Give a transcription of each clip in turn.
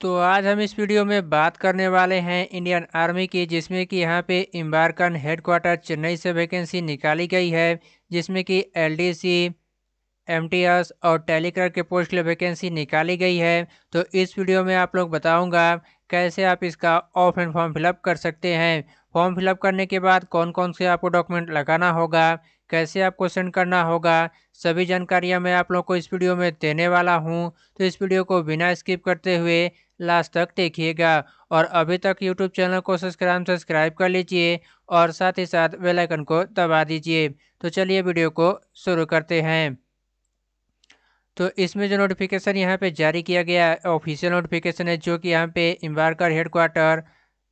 तो आज हम इस वीडियो में बात करने वाले हैं इंडियन आर्मी की जिसमें कि यहाँ पे इम्बारकन हेडक्वार्टर चेन्नई से वैकेंसी निकाली गई है जिसमें कि एलडीसी एमटीएस और टेलीकर के पोस्ट के वैकेंसी निकाली गई है तो इस वीडियो में आप लोग बताऊंगा कैसे आप इसका ऑफलाइन फॉर्म फिलअप कर सकते हैं फॉर्म फिलअप करने के बाद कौन कौन से आपको डॉक्यूमेंट लगाना होगा कैसे आपको सेंड करना होगा सभी जानकारियां मैं आप लोग को इस वीडियो में देने वाला हूं तो इस वीडियो को बिना स्किप करते हुए लास्ट तक देखिएगा और अभी तक यूट्यूब चैनल को सब्सक्राइब सब्सक्राइब कर लीजिए और साथ ही साथ बेलाइकन को दबा दीजिए तो चलिए वीडियो को शुरू करते हैं तो इसमें जो नोटिफिकेशन यहाँ पे जारी किया गया ऑफिशियल नोटिफिकेशन है जो कि यहाँ पे इम्बारकर हेडक्वार्टर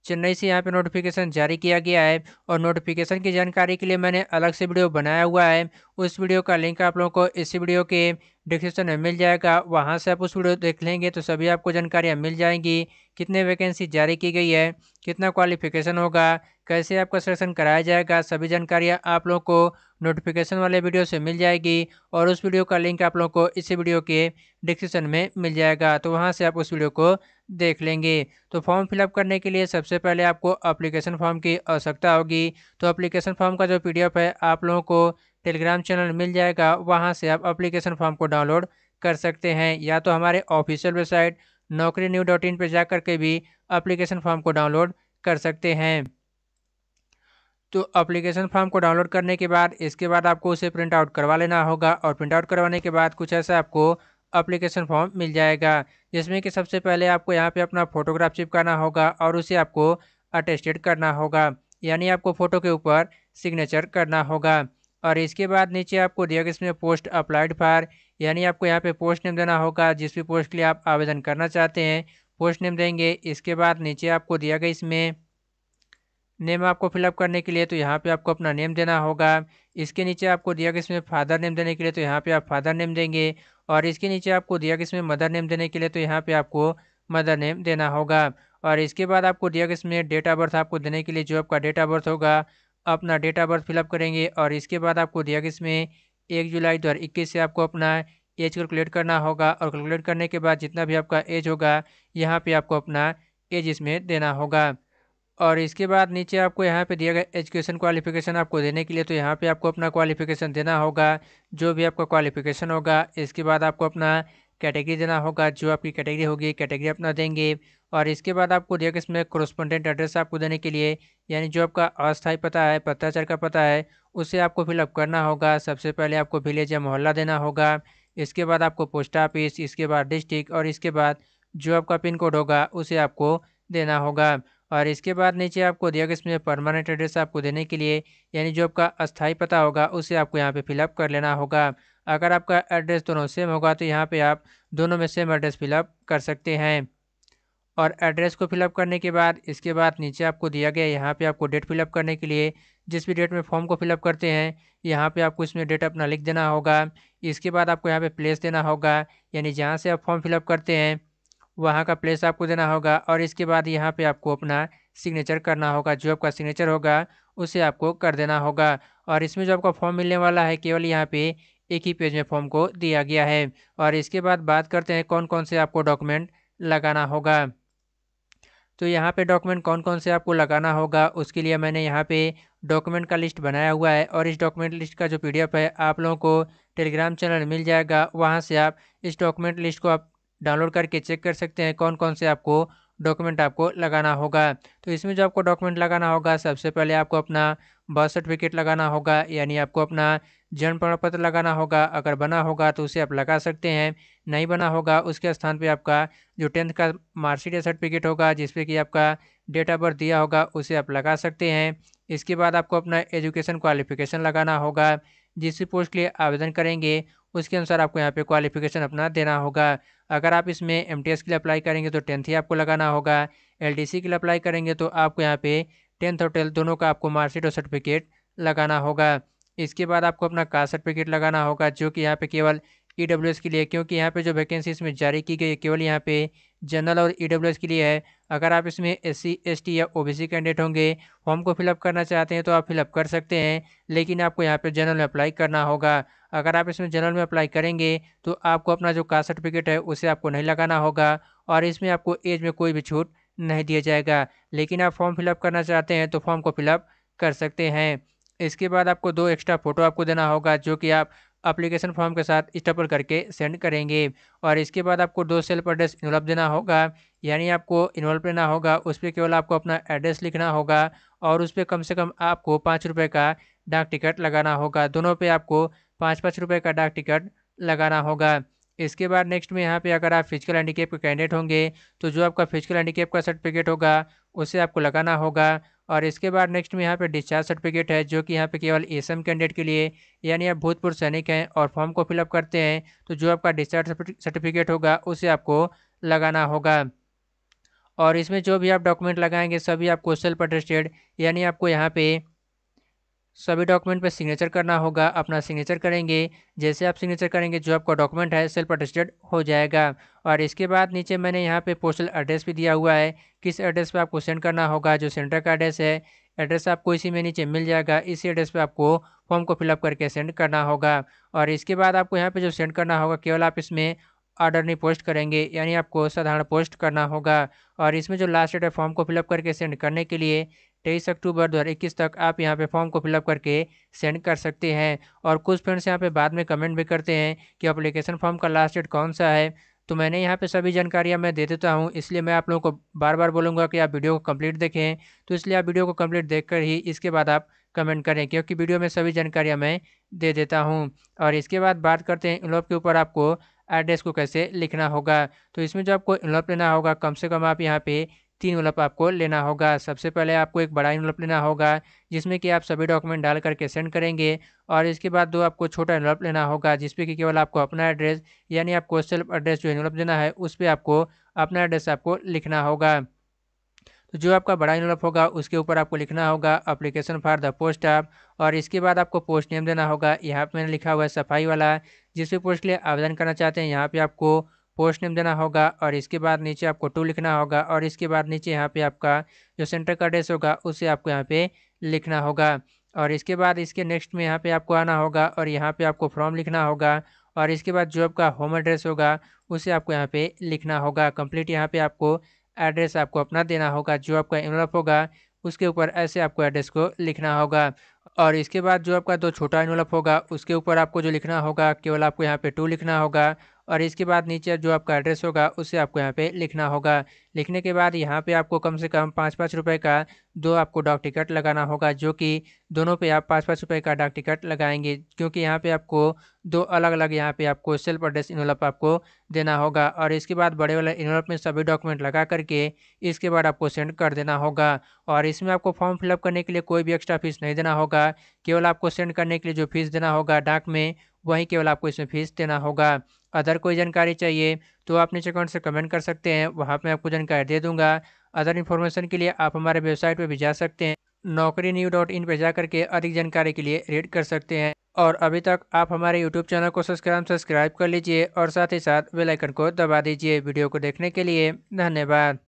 चेन्नई से यहाँ पे नोटिफिकेशन जारी किया गया है और नोटिफिकेशन की जानकारी के लिए मैंने अलग से वीडियो बनाया हुआ है उस वीडियो का लिंक आप लोगों को इसी वीडियो के डिस्क्रिप्शन में मिल जाएगा वहाँ से आप उस वीडियो देख लेंगे तो सभी आपको जानकारियाँ मिल जाएंगी कितने वैकेंसी जारी की गई है कितना क्वालिफिकेशन होगा कैसे आपका सिलेक्शन कराया जाएगा सभी जानकारियाँ आप लोगों को नोटिफिकेशन वाले वीडियो से मिल जाएगी और उस वीडियो का लिंक आप लोगों को इसी वीडियो के डिस्क्रिप्शन में मिल जाएगा तो वहाँ से आप उस वीडियो को देख लेंगे तो फॉर्म फिलअप करने के लिए सबसे पहले आपको अप्लीकेशन फॉर्म की आवश्यकता होगी तो अप्लीकेशन फॉर्म का जो पी है आप लोगों को टेलीग्राम चैनल मिल जाएगा वहाँ से आप अप्लीकेशन फॉर्म को डाउनलोड कर सकते हैं या तो हमारे official website Naukri new dot in पर जा करके भी अप्लीकेशन फॉर्म को डाउनलोड कर सकते हैं तो अप्लीकेशन फॉर्म को डाउनलोड करने के बाद इसके बाद आपको उसे प्रिंट आउट करवा लेना होगा और प्रिंट आउट करवाने के बाद कुछ ऐसा आपको अप्लीकेशन फॉर्म मिल जाएगा जिसमें कि सबसे पहले आपको यहाँ पे अपना फोटोग्राफ चिपकाना होगा और उसे आपको अटेस्टेड करना होगा यानी आपको फ़ोटो के ऊपर सिग्नेचर करना होगा और इसके बाद नीचे आपको दिया गया इसमें पोस्ट अप्लाइड फार यानी आपको यहाँ पे पोस्ट नेम देना होगा जिस भी पोस्ट के लिए आप आवेदन करना चाहते हैं पोस्ट नेम देंगे इसके बाद नीचे आपको दिया गया इसमें नेम आपको फिलअप करने के लिए तो यहाँ पे आपको अपना नेम देना होगा इसके नीचे आपको दिया कि इसमें फादर नेम देने के लिए तो यहाँ पे आप फादर नेम देंगे और इसके नीचे आपको दिया कि इसमें मदर नेम देने के लिए तो यहाँ पे आपको मदर नेम देना होगा और इसके बाद आपको दिया कि इसमें डेट ऑफ बर्थ आपको देने के लिए जो आपका डेट ऑफ बर्थ होगा अपना डेट ऑफ बर्थ फिलअप करेंगे और इसके बाद आपको दिया कि इसमें एक जुलाई दो से आपको अपना एज कैलकुलेट करना होगा और कैलकुलेट करने के बाद जितना भी आपका एज होगा यहाँ पर आपको अपना एज इसमें देना होगा और इसके बाद नीचे आपको यहाँ पे दिया गया एजुकेशन क्वालिफिकेशन आपको देने के लिए तो यहाँ पे आपको अपना क्वालिफिकेशन देना होगा जो भी आपका क्वालिफिकेशन होगा इसके बाद आपको अपना कैटेगरी देना होगा जो आपकी कैटेगरी होगी कैटेगरी अपना देंगे और इसके बाद आपको दिया गया इसमें कॉरस्पॉन्डेंट एड्रेस आपको देने के लिए यानी जो आपका अस्थायी पता है पत्राचार का पता है उसे आपको फिलअप करना होगा सबसे पहले आपको विलेज या मोहल्ला देना होगा इसके बाद आपको पोस्ट ऑफिस इसके बाद डिस्ट्रिक्ट और इसके बाद जो आपका पिन कोड होगा उसे आपको देना होगा और इसके बाद नीचे आपको दिया गया इसमें परमानेंट एड्रेस आपको देने के लिए यानी जो आपका अस्थाई पता होगा उसे आपको यहाँ पे फिलअप कर लेना होगा अगर आपका एड्रेस दोनों सेम होगा तो यहाँ पे आप दोनों में सेम एड्रेस फिलअप कर सकते हैं और एड्रेस को फिलअप करने के बाद इसके बाद नीचे आपको दिया गया यहाँ पे आपको डेट फिलअप करने के लिए जिस भी डेट में फॉर्म को फिलअप करते हैं यहाँ पे आपको इसमें डेट अपना लिख देना होगा इसके बाद आपको यहाँ पे प्लेस देना होगा यानी जहाँ से आप फॉर्म फिलअप करते हैं वहाँ का प्लेस आपको देना होगा और इसके बाद यहाँ पे आपको अपना सिग्नेचर करना होगा जो आपका सिग्नेचर होगा उसे आपको कर देना होगा और इसमें जो आपका फॉर्म मिलने वाला है केवल यहाँ पे एक ही पेज में फॉर्म को दिया गया है और इसके बाद बात करते हैं कौन कौन से आपको डॉक्यूमेंट लगाना होगा तो यहाँ पे डॉक्यूमेंट कौन कौन से आपको लगाना होगा उसके लिए मैंने यहाँ पे डॉक्यूमेंट का लिस्ट बनाया हुआ है और इस डॉक्यूमेंट लिस्ट का जो पी है आप लोगों को टेलीग्राम चैनल मिल जाएगा वहाँ से आप इस डॉक्यूमेंट लिस्ट को आप डाउनलोड करके चेक कर सकते हैं कौन कौन से आपको डॉक्यूमेंट आपको लगाना होगा तो इसमें जो आपको डॉक्यूमेंट लगाना होगा सबसे पहले आपको अपना बर्थ सर्टिफिकेट लगाना होगा यानी आपको अपना जन्म प्रमाण पत्र लगाना होगा अगर बना होगा तो उसे आप लगा सकते हैं नहीं बना होगा उसके स्थान पे आपका जो टेंथ का मार्कशीट या सर्टिफिकेट होगा जिसपे कि आपका डेट ऑफ बर्थ दिया होगा उसे आप लगा सकते हैं इसके बाद आपको अपना एजुकेशन क्वालिफिकेशन लगाना होगा जिस पोस्ट के लिए आवेदन करेंगे उसके अनुसार आपको यहाँ पे क्वालिफिकेशन अपना देना होगा अगर आप इसमें एम के लिए अप्लाई करेंगे तो टेंथ ही आपको लगाना होगा एल के लिए अप्लाई करेंगे तो आपको यहाँ पे टेंथ और ट्वेल्थ दोनों का आपको मार्कशीट और सर्टिफिकेट लगाना होगा इसके बाद आपको अपना कास्ट सर्टिफिकेट लगाना होगा जो कि यहाँ पे केवल ई e के लिए क्योंकि यहाँ पे जो वैकेंसी इसमें जारी की गई है केवल यहाँ पे जनरल और ई e के लिए है अगर आप इसमें एस सी एस टी या ओबीसी कैंडिडेट होंगे फॉर्म को फिलअप करना चाहते हैं तो आप फिलअप कर सकते हैं लेकिन आपको यहाँ पर जनरल में अप्लाई करना होगा अगर आप इसमें जनरल में अप्लाई करेंगे तो आपको अपना जो कास्ट सर्टिफिकेट है उसे आपको नहीं लगाना होगा और इसमें आपको एज में कोई भी छूट नहीं दिया जाएगा लेकिन आप फॉर्म फिलअप करना चाहते हैं तो फॉर्म को फिलअप कर सकते हैं इसके बाद आपको दो एक्स्ट्रा फ़ोटो आपको देना होगा जो कि आप अप्लीकेशन फॉर्म के साथ स्टपल करके सेंड करेंगे और इसके बाद आपको दो सेल्फ एड्रेस इन्वॉल्व देना होगा यानी आपको इन्वॉल्व लेना होगा उस पर केवल आपको अपना एड्रेस लिखना होगा और उस पर कम से कम आपको पाँच रुपये का डाक टिकट लगाना होगा दोनों पे आपको पाँच पाँच रुपये का डाक टिकट लगाना होगा इसके बाद नेक्स्ट में यहाँ पे अगर आप फिजिकल हैंडीकेप के कैंडिडेट होंगे तो जो आपका फिजिकल हैंडीकेप का सर्टिफिकेट होगा उसे आपको लगाना होगा और इसके बाद नेक्स्ट में यहाँ पे डिस्चार्ज सर्टिफिकेट है जो कि यहाँ पे केवल एस एम कैंडिडेट के लिए यानी आप भूतपूर्व सैनिक हैं और फॉर्म को फिलअप करते हैं तो जो आपका डिस्चार्ज सर्टिफिकेट होगा उसे आपको लगाना होगा और इसमें जो भी आप डॉक्यूमेंट लगाएंगे सभी आपको सेल्फ अटेस्टेड यानी आपको यहाँ पे सभी डॉक्यूमेंट पे सिग्नेचर करना होगा अपना सिग्नेचर करेंगे जैसे आप सिग्नेचर करेंगे जो आपका डॉक्यूमेंट है सेल्फ अटेस्टेड हो जाएगा और इसके बाद नीचे मैंने यहाँ पे पोस्टल एड्रेस भी दिया हुआ है किस एड्रेस पे आपको सेंड करना होगा जो सेंटर का एड्रेस है एड्रेस आपको इसी में नीचे मिल जाएगा इसी एड्रेस पर आपको फॉर्म को फिलअप करके सेंड करना होगा और इसके बाद आपको यहाँ पर जो सेंड करना होगा केवल आप इसमें ऑर्डर नहीं पोस्ट करेंगे यानी आपको साधारण पोस्ट करना होगा और इसमें जो लास्ट डेट है फॉर्म को फिलअप करके सेंड करने के लिए तेईस अक्टूबर 2021 तक आप यहाँ पे फॉर्म को फिलअप करके सेंड कर सकते हैं और कुछ फ्रेंड्स यहाँ पे बाद में कमेंट भी करते हैं कि अप्लीकेशन फॉर्म का लास्ट डेट कौन सा है तो मैंने यहाँ पे सभी जानकारियाँ मैं दे देता हूँ इसलिए मैं आप लोगों को बार बार बोलूँगा कि आप वीडियो को कंप्लीट देखें तो इसलिए आप वीडियो को कंप्लीट देखकर ही इसके बाद आप कमेंट करें क्योंकि वीडियो में सभी जानकारियाँ मैं दे देता हूँ और इसके बाद बात करते हैं इनलॉप के ऊपर आपको एड्रेस को कैसे लिखना होगा तो इसमें जो आपको इनलॉप लेना होगा कम से कम आप यहाँ पर तीन वलप आपको लेना होगा सबसे पहले आपको एक बड़ा इनवलप लेना होगा जिसमें कि आप सभी डॉक्यूमेंट डाल करके सेंड करेंगे और इसके बाद दो आपको छोटा इनवलप लेना होगा जिसपे कि केवल आपको अपना एड्रेस यानी आपको सेल्फ एड्रेस जो इनवलप देना है उस पर आपको अपना एड्रेस आपको लिखना होगा तो जो आपका बड़ा इनवलप होगा उसके ऊपर आपको लिखना होगा application for the post of और इसके बाद आपको पोस्ट नेम देना होगा यहाँ पे मैंने लिखा हुआ है सफाई वाला जिसपे पोस्ट के लिए आवेदन करना चाहते हैं यहाँ पे आपको पोस्ट नेम देना होगा और इसके बाद नीचे आपको टू लिखना होगा और इसके बाद नीचे यहाँ पे आपका जो सेंटर का एड्रेस होगा उसे आपको यहाँ पे लिखना होगा और इसके बाद इसके नेक्स्ट में यहाँ पे आपको आना होगा और यहाँ पे आपको फॉर्म लिखना होगा और इसके बाद जो आपका होम एड्रेस होगा उसे आपको यहाँ पर लिखना होगा कम्प्लीट यहाँ पर आपको एड्रेस आपको अपना देना होगा जो आपका इनलॉप होगा उसके ऊपर ऐसे आपको एड्रेस को लिखना होगा और इसके बाद जो आपका दो छोटा इनवलप होगा उसके ऊपर आपको जो लिखना होगा केवल आपको यहाँ पे टू लिखना होगा और इसके बाद नीचे जो आपका एड्रेस होगा उसे आपको यहाँ पे लिखना होगा लिखने के बाद यहाँ पे आपको कम से कम पाँच पाँच रुपये का दो आपको डाक टिकट लगाना होगा जो कि दोनों पे आप पाँच पाँच रुपये का डाक टिकट लगाएंगे क्योंकि यहाँ पे आपको दो अलग अलग यहाँ पे आपको सेल्फ एड्रेस इनोलप आपको देना होगा और इसके बाद बड़े वाले इनोलप में सभी डॉक्यूमेंट लगा करके इसके बाद आपको सेंड कर देना होगा और इसमें आपको फॉर्म फिलअप करने के लिए कोई भी एक्स्ट्रा फीस नहीं देना होगा केवल आपको सेंड करने के लिए जो फीस देना होगा डाक में वहीं केवल आपको इसमें फीस देना होगा अदर कोई जानकारी चाहिए तो आप नीचे अकाउंट से कमेंट कर सकते हैं वहाँ पर आपको जानकारी दे दूँगा अदर इन्फॉर्मेशन के लिए आप हमारे वेबसाइट पर भी जा सकते हैं नौकरी न्यू डॉट इन पर जा करके अधिक जानकारी के लिए रीड कर सकते हैं और अभी तक आप हमारे यूट्यूब चैनल को सब्सक्राइब सब्सक्राइब कर लीजिए और साथ ही साथ बेल आइकन को दबा दीजिए वीडियो को देखने के लिए धन्यवाद